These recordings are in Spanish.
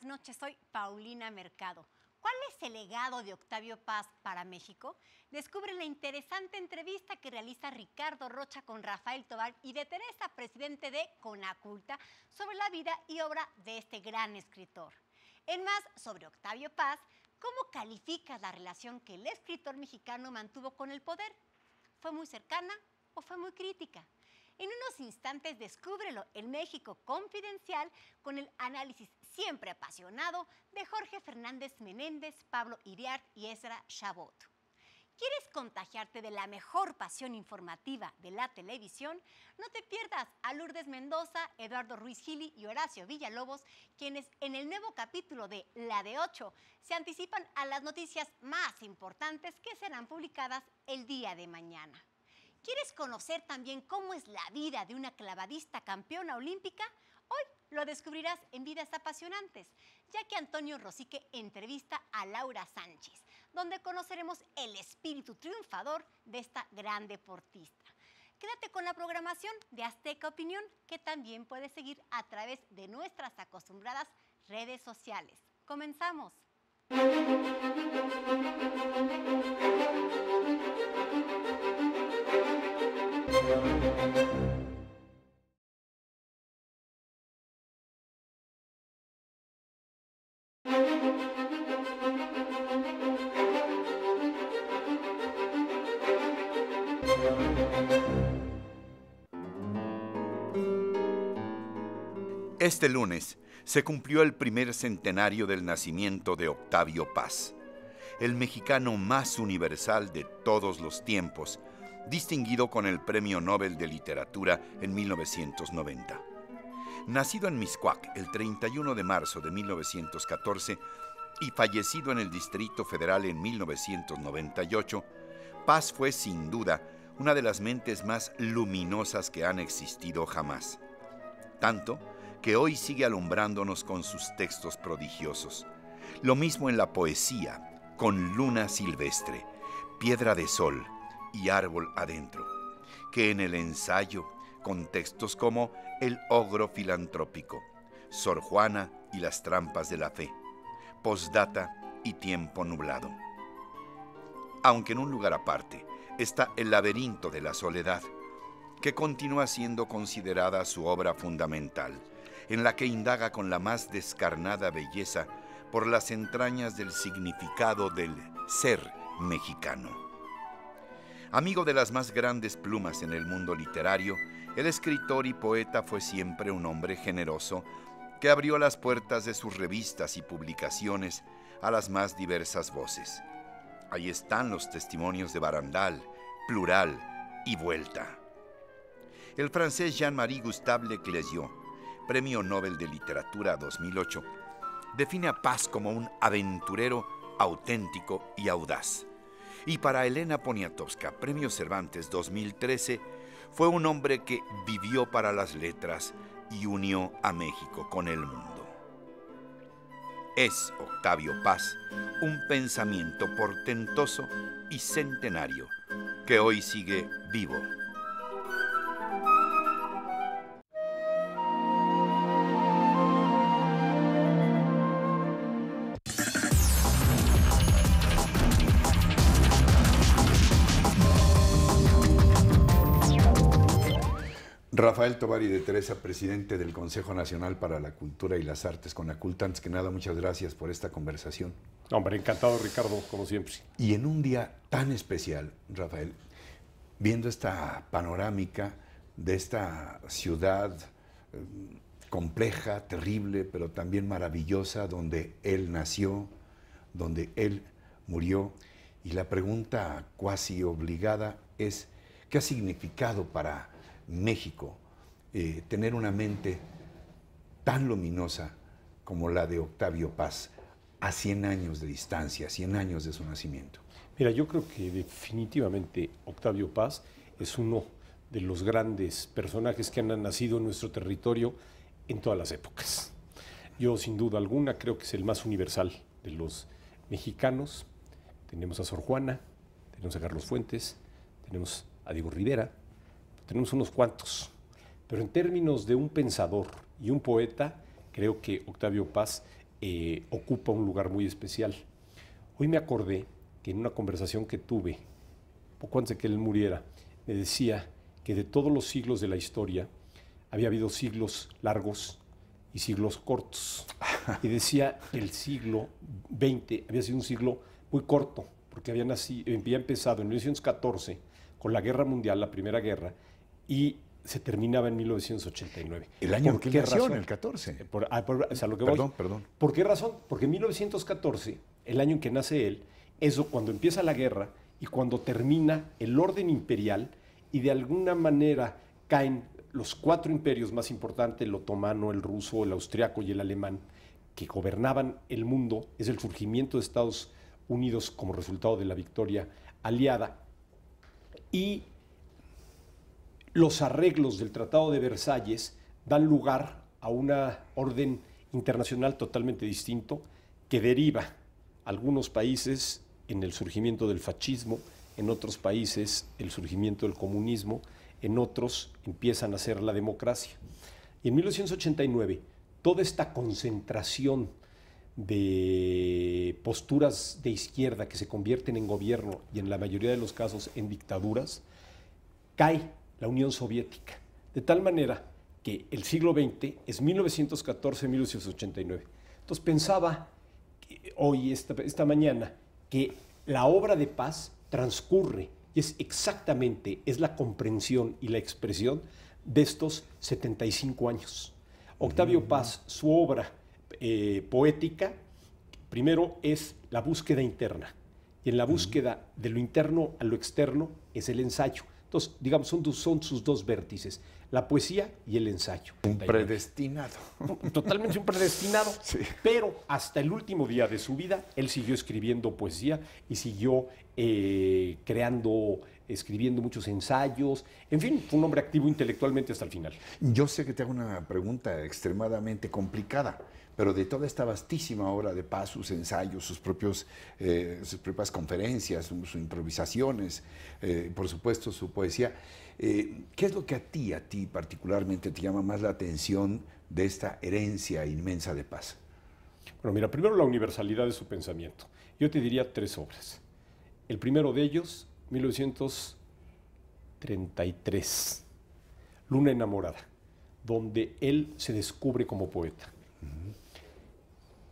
buenas noches. Soy Paulina Mercado. ¿Cuál es el legado de Octavio Paz para México? Descubre la interesante entrevista que realiza Ricardo Rocha con Rafael Tobar y de Teresa, presidente de Conaculta, sobre la vida y obra de este gran escritor. En más, sobre Octavio Paz, ¿cómo califica la relación que el escritor mexicano mantuvo con el poder? ¿Fue muy cercana o fue muy crítica? En unos instantes descúbrelo en México Confidencial con el análisis siempre apasionado de Jorge Fernández Menéndez, Pablo Iriart y Ezra Chabot. ¿Quieres contagiarte de la mejor pasión informativa de la televisión? No te pierdas a Lourdes Mendoza, Eduardo Ruiz Gili y Horacio Villalobos, quienes en el nuevo capítulo de La de 8 se anticipan a las noticias más importantes que serán publicadas el día de mañana. ¿Quieres conocer también cómo es la vida de una clavadista campeona olímpica? Hoy lo descubrirás en Vidas Apasionantes, ya que Antonio Rosique entrevista a Laura Sánchez, donde conoceremos el espíritu triunfador de esta gran deportista. Quédate con la programación de Azteca Opinión, que también puedes seguir a través de nuestras acostumbradas redes sociales. Comenzamos. Este lunes, se cumplió el primer centenario del nacimiento de Octavio Paz, el mexicano más universal de todos los tiempos, distinguido con el Premio Nobel de Literatura en 1990. Nacido en Miscuac el 31 de marzo de 1914 y fallecido en el Distrito Federal en 1998, Paz fue sin duda una de las mentes más luminosas que han existido jamás. Tanto que hoy sigue alumbrándonos con sus textos prodigiosos. Lo mismo en la poesía, con Luna Silvestre, Piedra de Sol y Árbol Adentro, que en el ensayo, con textos como El ogro filantrópico, Sor Juana y las trampas de la fe, ...Posdata y Tiempo nublado. Aunque en un lugar aparte está El laberinto de la soledad, que continúa siendo considerada su obra fundamental en la que indaga con la más descarnada belleza por las entrañas del significado del ser mexicano. Amigo de las más grandes plumas en el mundo literario, el escritor y poeta fue siempre un hombre generoso que abrió las puertas de sus revistas y publicaciones a las más diversas voces. Ahí están los testimonios de Barandal, Plural y Vuelta. El francés Jean-Marie Gustave Le Premio Nobel de Literatura 2008, define a Paz como un aventurero auténtico y audaz. Y para Elena Poniatowska, Premio Cervantes 2013, fue un hombre que vivió para las letras y unió a México con el mundo. Es Octavio Paz un pensamiento portentoso y centenario que hoy sigue vivo Rafael Tovari de Teresa, presidente del Consejo Nacional para la Cultura y las Artes con la Culta. Antes que nada, muchas gracias por esta conversación. Hombre, encantado, Ricardo, como siempre. Y en un día tan especial, Rafael, viendo esta panorámica de esta ciudad eh, compleja, terrible, pero también maravillosa, donde él nació, donde él murió, y la pregunta cuasi obligada es, ¿qué ha significado para México, eh, tener una mente tan luminosa como la de Octavio Paz a 100 años de distancia, 100 años de su nacimiento? Mira, yo creo que definitivamente Octavio Paz es uno de los grandes personajes que han nacido en nuestro territorio en todas las épocas. Yo sin duda alguna creo que es el más universal de los mexicanos. Tenemos a Sor Juana, tenemos a Carlos Fuentes, tenemos a Diego Rivera, tenemos unos cuantos, pero en términos de un pensador y un poeta, creo que Octavio Paz eh, ocupa un lugar muy especial. Hoy me acordé que en una conversación que tuve, poco antes de que él muriera, me decía que de todos los siglos de la historia había habido siglos largos y siglos cortos. Y decía que el siglo XX había sido un siglo muy corto, porque había, había empezado en 1914 con la Guerra Mundial, la Primera Guerra, y se terminaba en 1989. El año en eh, ah, que qué el 14. Por, perdón, perdón. ¿Por qué razón? Porque en 1914, el año en que nace él, es cuando empieza la guerra y cuando termina el orden imperial y de alguna manera caen los cuatro imperios más importantes, el otomano, el ruso, el austriaco y el alemán, que gobernaban el mundo, es el surgimiento de Estados Unidos como resultado de la victoria aliada y los arreglos del Tratado de Versalles dan lugar a una orden internacional totalmente distinto que deriva algunos países en el surgimiento del fascismo, en otros países el surgimiento del comunismo, en otros empiezan a ser la democracia. Y en 1989, toda esta concentración de posturas de izquierda que se convierten en gobierno y en la mayoría de los casos en dictaduras, cae la Unión Soviética. De tal manera que el siglo XX es 1914-1989. Entonces pensaba que hoy, esta, esta mañana, que la obra de paz transcurre y es exactamente, es la comprensión y la expresión de estos 75 años. Octavio Paz, su obra eh, poética, primero es la búsqueda interna. Y en la búsqueda de lo interno a lo externo es el ensayo. Entonces, digamos, son sus dos vértices la poesía y el ensayo. Un predestinado. Totalmente un predestinado. Pero hasta el último día de su vida, él siguió escribiendo poesía y siguió eh, creando, escribiendo muchos ensayos. En fin, fue un hombre activo intelectualmente hasta el final. Yo sé que te hago una pregunta extremadamente complicada, pero de toda esta vastísima obra de paz, sus ensayos, sus, propios, eh, sus propias conferencias, sus improvisaciones, eh, por supuesto su poesía, eh, ¿Qué es lo que a ti, a ti particularmente, te llama más la atención de esta herencia inmensa de paz? Bueno, mira, primero la universalidad de su pensamiento. Yo te diría tres obras. El primero de ellos, 1933, Luna enamorada, donde él se descubre como poeta.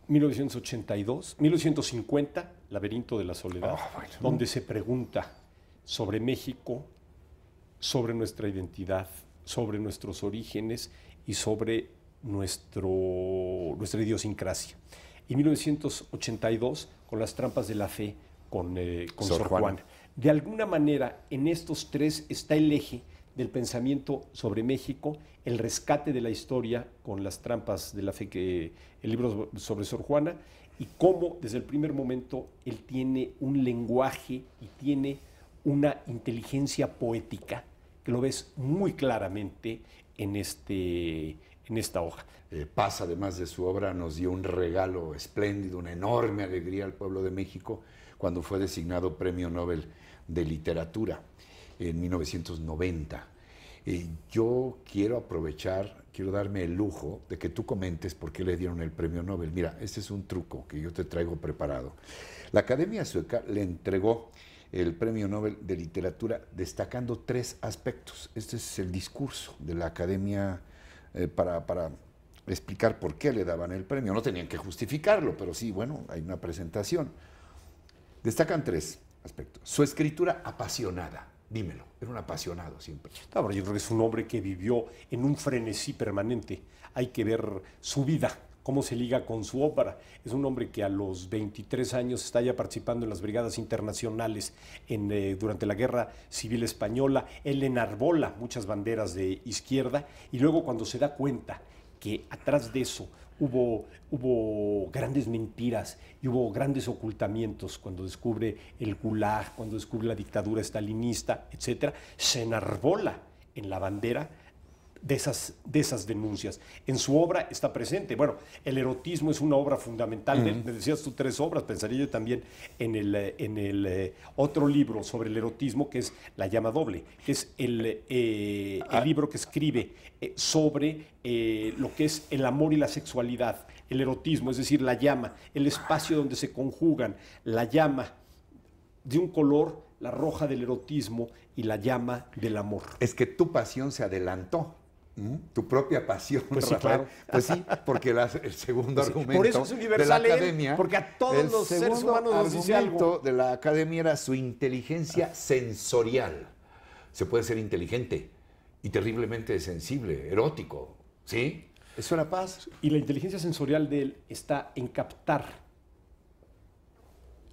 1982, 1950, Laberinto de la Soledad, ah, donde se pregunta sobre México, sobre nuestra identidad, sobre nuestros orígenes y sobre nuestro, nuestra idiosincrasia. En 1982, con las trampas de la fe, con, eh, Sor, Juana. De alguna manera, en estos tres está el eje del pensamiento sobre México, el rescate de la historia con las trampas de la fe, que, el libro sobre Sor Juana, y cómo desde el primer momento él tiene un lenguaje y tiene una inteligencia poética que lo ves muy claramente en, este, en esta hoja. Eh, Paz, además de su obra, nos dio un regalo espléndido, una enorme alegría al pueblo de México cuando fue designado Premio Nobel de Literatura en 1990. Eh, yo quiero aprovechar, quiero darme el lujo de que tú comentes por qué le dieron el premio Nobel. Mira, este es un truco que yo te traigo preparado. La Academia Sueca le entregó el Premio Nobel de Literatura, destacando tres aspectos. Este es el discurso de la Academia eh, para, explicar por qué le daban el premio. No tenían que justificarlo, pero sí, bueno, hay una presentación. Destacan tres aspectos. Su escritura apasionada, dímelo, era un apasionado siempre. yo creo que es un hombre que vivió en un frenesí permanente. Hay que ver su vida cómo se liga con su obra. Es un hombre que a los 23 años está ya participando en las brigadas internacionales eh, durante la Guerra Civil Española. Él enarbola muchas banderas de izquierda y luego cuando se da cuenta que atrás de eso hubo, hubo grandes mentiras y hubo grandes ocultamientos cuando descubre el gulag, cuando descubre la dictadura stalinista, etc., se enarbola en la bandera de esas, de esas denuncias. En su obra está presente. Bueno, el erotismo es una obra fundamental. Me decías tú tres obras, pensaría yo también en el, eh, en el eh, otro libro sobre el erotismo que es La llama doble, que es el, eh, ah. libro que escribe sobre lo que es el amor y la sexualidad, el erotismo, es decir, la llama, el espacio donde se conjugan la llama de un color, la roja del erotismo y la llama del amor. Es que tu pasión se adelantó tu propia pasión, pues Claro. Pues sí, porque el segundo pues argumento de la academia, porque a todos los seres humanos nos dice de la academia era su inteligencia sensorial. Se puede ser inteligente y terriblemente sensible, erótico, ¿sí? Eso era paz. Y la inteligencia sensorial de él está en captar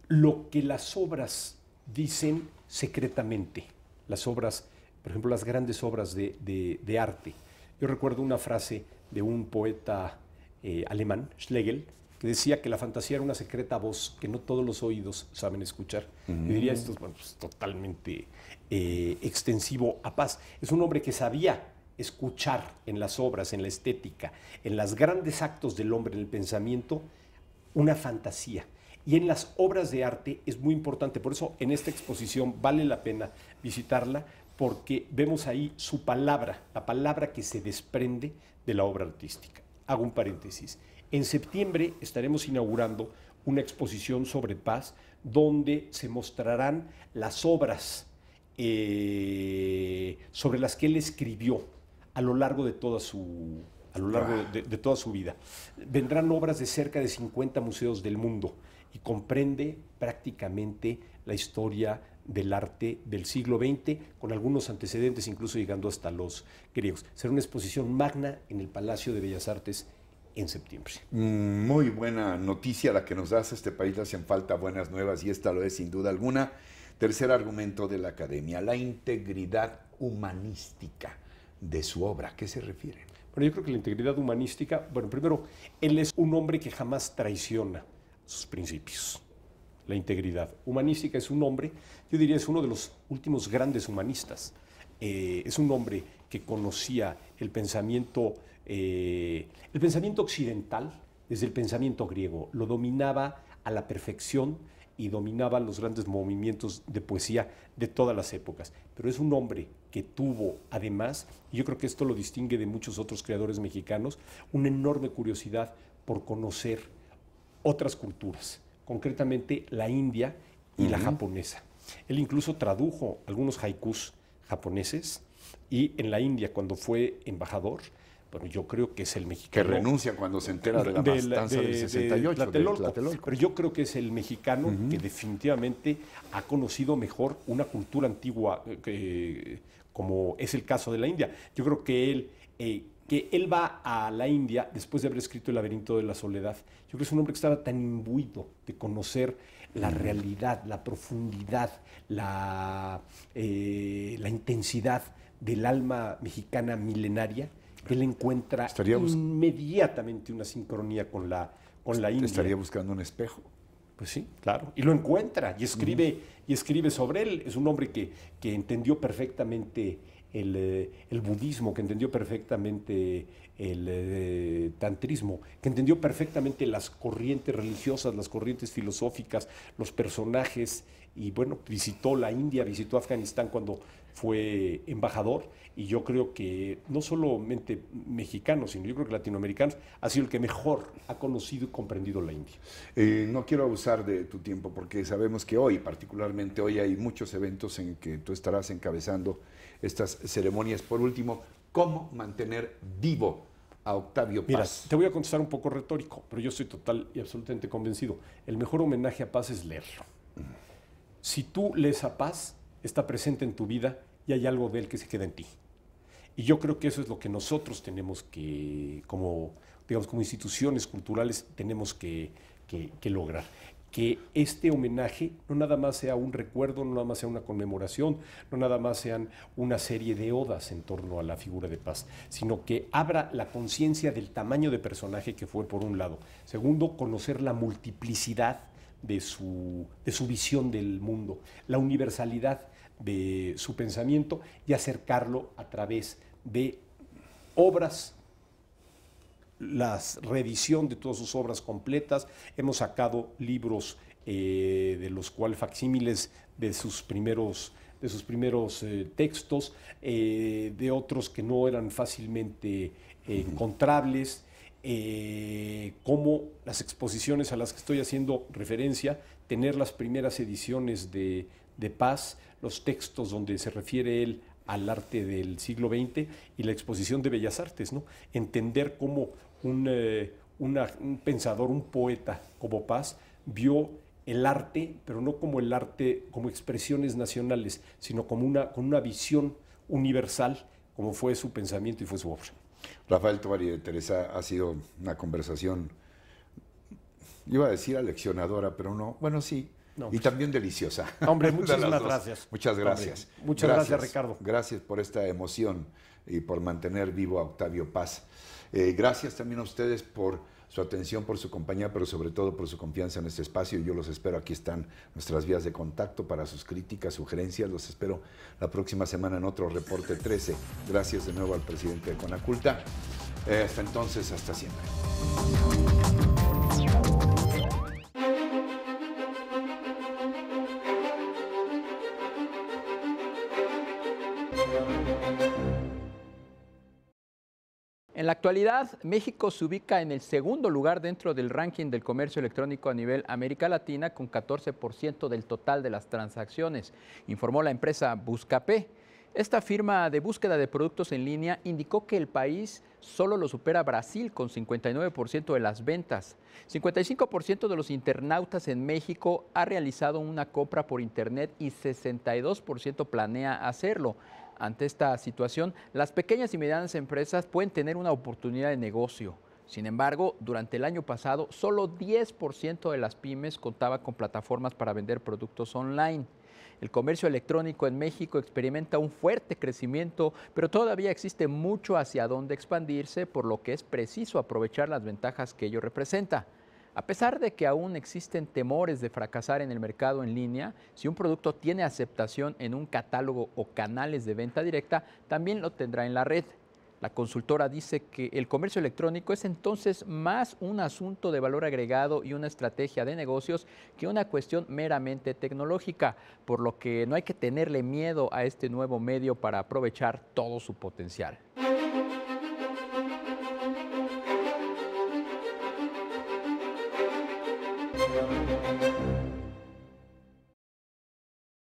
lo que las obras dicen secretamente. Las obras, por ejemplo, las grandes obras de arte yo recuerdo una frase de un poeta eh, alemán, Schlegel, que decía que la fantasía era una secreta voz que no todos los oídos saben escuchar. diría mm. esto es pues, totalmente eh, extensivo a paz. Es un hombre que sabía escuchar en las obras, en la estética, en los grandes actos del hombre, en el pensamiento, una fantasía. Y en las obras de arte es muy importante. Por eso en esta exposición vale la pena visitarla porque vemos ahí su palabra, la palabra que se desprende de la obra artística. Hago un paréntesis. En septiembre estaremos inaugurando una exposición sobre paz donde se mostrarán las obras eh, sobre las que él escribió a lo largo de toda su, a lo largo de, toda su vida. Vendrán obras de cerca de 50 museos del mundo y comprende prácticamente la historia del arte del siglo XX, con algunos antecedentes incluso llegando hasta los griegos. Será una exposición magna en el Palacio de Bellas Artes en septiembre. Mm, muy buena noticia la que nos das. Este país hacen falta buenas nuevas y esta lo es sin duda alguna. Tercer argumento de la academia, la integridad humanística de su obra. ¿A qué se refiere? Bueno, yo creo que la integridad humanística, bueno, primero, él es un hombre que jamás traiciona sus principios la integridad. Humanística es un hombre, yo diría es uno de los últimos grandes humanistas. Eh, es un hombre que conocía el pensamiento, eh, el pensamiento occidental desde el pensamiento griego, lo dominaba a la perfección y dominaba los grandes movimientos de poesía de todas las épocas. Pero es un hombre que tuvo, además, y yo creo que esto lo distingue de muchos otros creadores mexicanos, una enorme curiosidad por conocer otras culturas concretamente la india y la japonesa. Él incluso tradujo algunos haikus japoneses y en la India cuando fue embajador, bueno, yo creo que es el mexicano. Que renuncia cuando se entera de la de, del 68. Pero yo creo que es el mexicano que definitivamente ha conocido mejor una cultura antigua eh, como es el caso de la India. Yo creo que él eh, que él va a la India después de haber escrito El laberinto de la soledad. Yo creo que es un hombre que estaba tan imbuido de conocer la mm. realidad, la profundidad, la, eh, la intensidad del alma mexicana milenaria, que él encuentra inmediatamente una sincronía con la, con la India. Estaría buscando un espejo. Pues sí, claro. Y lo encuentra y escribe, mm. y escribe sobre él. Es un hombre que, que entendió perfectamente eh, el, budismo, que entendió perfectamente el eh, tantrismo, que entendió perfectamente las corrientes religiosas, las corrientes filosóficas, los personajes, y bueno, visitó la India, visitó Afganistán cuando fue embajador y yo creo que no solamente mexicanos, sino yo creo que latinoamericanos, ha sido el que mejor ha conocido y comprendido la India. Eh, no quiero abusar de tu tiempo porque sabemos que hoy, particularmente hoy, hay muchos eventos en que tú estarás encabezando estas ceremonias. Por último, ¿cómo mantener vivo a Octavio Paz. Mira, te voy a contestar un poco retórico, pero yo estoy total y absolutamente convencido. El mejor homenaje a Paz es leerlo. Mm. Si tú lees a Paz, está presente en tu vida y hay algo de él que se queda en ti. Y yo creo que eso es lo que nosotros tenemos que, como, digamos, como instituciones culturales, tenemos que, lograr. Que este homenaje no nada más sea un recuerdo, no nada más sea una conmemoración, no nada más sean una serie de odas en torno a la figura de paz, sino que abra la conciencia del tamaño de personaje que fue, por un lado. Segundo, conocer la multiplicidad de su, de su visión del mundo, la universalidad de su pensamiento y acercarlo a través de obras, la revisión de todas sus obras completas. Hemos sacado libros eh, de los cuales facsímiles de sus primeros de sus primeros eh, textos, eh, de otros que no eran fácilmente encontrables, como las exposiciones a las que estoy haciendo referencia, tener las primeras ediciones de, de Paz, los textos donde se refiere él al arte del siglo XX y la exposición de Bellas Artes, ¿no? Entender cómo eh, un, pensador, un poeta como Paz vio el arte, pero no como el arte, como expresiones nacionales, sino como una, con una visión universal, como fue su pensamiento y fue su obra. Rafael Tovar y Teresa ha sido una conversación, iba a decir aleccionadora, pero no, bueno, sí, y pues. también deliciosa. Hombre, muchísimas gracias. Muchas gracias. muchas gracias, Ricardo. Gracias por esta emoción y por mantener vivo a Octavio Paz. Eh, gracias también a ustedes por su atención, por su compañía, pero sobre todo por su confianza en este espacio. Yo los espero. Aquí están nuestras vías de contacto para sus críticas, sugerencias. Los espero la próxima semana en otro Reporte 13. Gracias de nuevo al presidente de Conaculta. Eh, hasta entonces, hasta siempre. actualidad, México se ubica en el segundo lugar dentro del ranking del comercio electrónico a nivel América Latina con 14% del total de las transacciones, informó la empresa Buscapé. Esta firma de búsqueda de productos en línea indicó que el país solo lo supera Brasil con 59% de las ventas. 55% de los internautas en México ha realizado una compra por Internet y 62% planea hacerlo. Ante esta situación, las pequeñas y medianas empresas pueden tener una oportunidad de negocio. Sin embargo, durante el año pasado, solo 10% de las pymes contaba con plataformas para vender productos online. El comercio electrónico en México experimenta un fuerte crecimiento, pero todavía existe mucho hacia dónde expandirse, por lo que es preciso aprovechar las ventajas que ello representa. A pesar de que aún existen temores de fracasar en el mercado en línea, si un producto tiene aceptación en un catálogo o canales de venta directa, también lo tendrá en la red. La consultora dice que el comercio electrónico es entonces más un asunto de valor agregado y una estrategia de negocios que una cuestión meramente tecnológica, por lo que no hay que tenerle miedo a este nuevo medio para aprovechar todo su potencial.